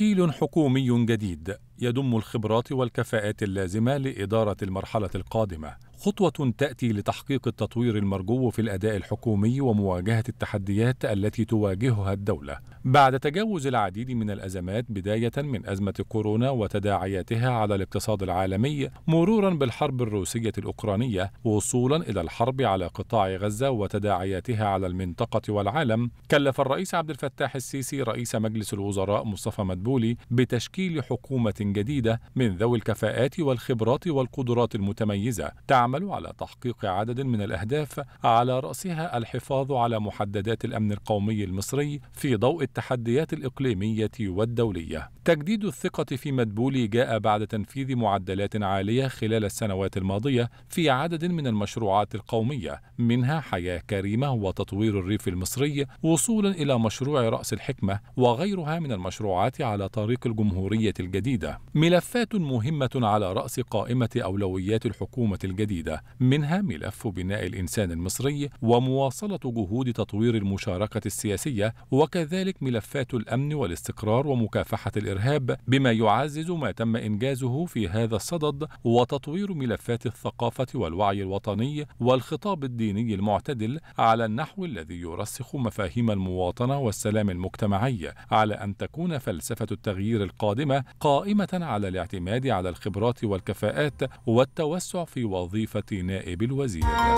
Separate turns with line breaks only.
وكيل حكومي جديد يضم الخبرات والكفاءات اللازمه لاداره المرحله القادمه خطوه تاتي لتحقيق التطوير المرجو في الاداء الحكومي ومواجهه التحديات التي تواجهها الدوله بعد تجاوز العديد من الازمات بدايه من ازمه كورونا وتداعياتها على الاقتصاد العالمي مرورا بالحرب الروسيه الاوكرانيه وصولا الى الحرب على قطاع غزه وتداعياتها على المنطقه والعالم كلف الرئيس عبد الفتاح السيسي رئيس مجلس الوزراء مصطفى مدبولي بتشكيل حكومه جديدة من ذوي الكفاءات والخبرات والقدرات المتميزة تعمل على تحقيق عدد من الأهداف على رأسها الحفاظ على محددات الأمن القومي المصري في ضوء التحديات الإقليمية والدولية. تجديد الثقة في مدبولي جاء بعد تنفيذ معدلات عالية خلال السنوات الماضية في عدد من المشروعات القومية منها حياة كريمة وتطوير الريف المصري وصولا إلى مشروع رأس الحكمة وغيرها من المشروعات على طريق الجمهورية الجديدة ملفات مهمة على رأس قائمة أولويات الحكومة الجديدة منها ملف بناء الإنسان المصري ومواصلة جهود تطوير المشاركة السياسية وكذلك ملفات الأمن والاستقرار ومكافحة الإرهاب بما يعزز ما تم إنجازه في هذا الصدد وتطوير ملفات الثقافة والوعي الوطني والخطاب الديني المعتدل على النحو الذي يرسخ مفاهيم المواطنة والسلام المجتمعي على أن تكون فلسفة التغيير القادمة قائمة على الاعتماد على الخبرات والكفاءات والتوسع في وظيفة نائب الوزير